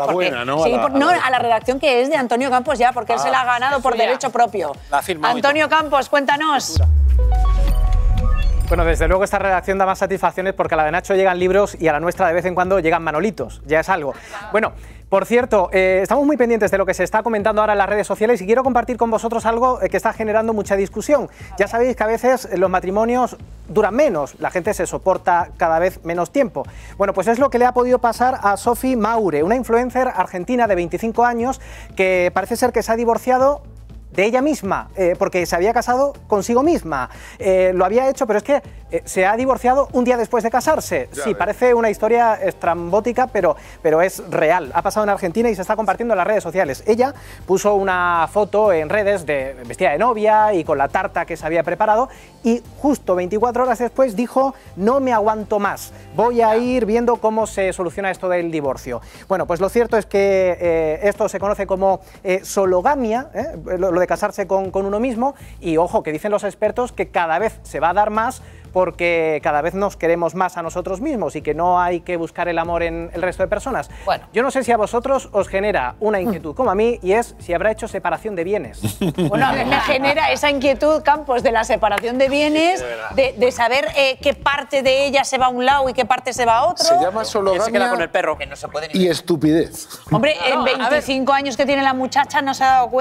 A la ¿no? a la, redacción que es de Antonio Campos ya, porque él se la ha ah, ganado por derecho propio. Antonio Campos, cuéntanos. Bueno, desde luego esta redacción da más satisfacciones porque a la de Nacho llegan libros y a la nuestra de vez en cuando llegan manolitos, ya es algo. Bueno, por cierto, eh, estamos muy pendientes de lo que se está comentando ahora en las redes sociales y quiero compartir con vosotros algo eh, que está generando mucha discusión. Ya sabéis que a veces los matrimonios duran menos, la gente se soporta cada vez menos tiempo. Bueno, pues es lo que le ha podido pasar a Sophie Maure, una influencer argentina de 25 años que parece ser que se ha divorciado de ella misma, eh, porque se había casado consigo misma. Eh, lo había hecho, pero es que eh, se ha divorciado un día después de casarse. sí, parece una historia estrambótica, pero, pero es real. Ha pasado en Argentina y se está compartiendo en las redes sociales. Ella puso una foto en redes de vestida de novia y con la tarta que se había preparado y justo 24 horas después dijo, no me aguanto más, voy a ir viendo cómo se soluciona esto del divorcio. Bueno, pues lo cierto es que esto se conoce como sologamia, lo, de casarse con, con uno mismo y ojo, que dicen los expertos que cada vez se va a dar más porque cada vez nos queremos más a nosotros mismos y que no hay que buscar el amor en el resto de personas. Bueno. Yo no sé si a vosotros os genera una inquietud como a mí y es si habrá hecho separación de bienes. Bueno, a mí me genera esa inquietud, Campos, de la separación de bienes, de, de, saber eh, qué parte de ella se va a un lado y qué parte se va a otro. Se llama solo se con el perro, que no se puede ni Y estupidez. Hombre, en 25 años que tiene la muchacha no se ha dado cuenta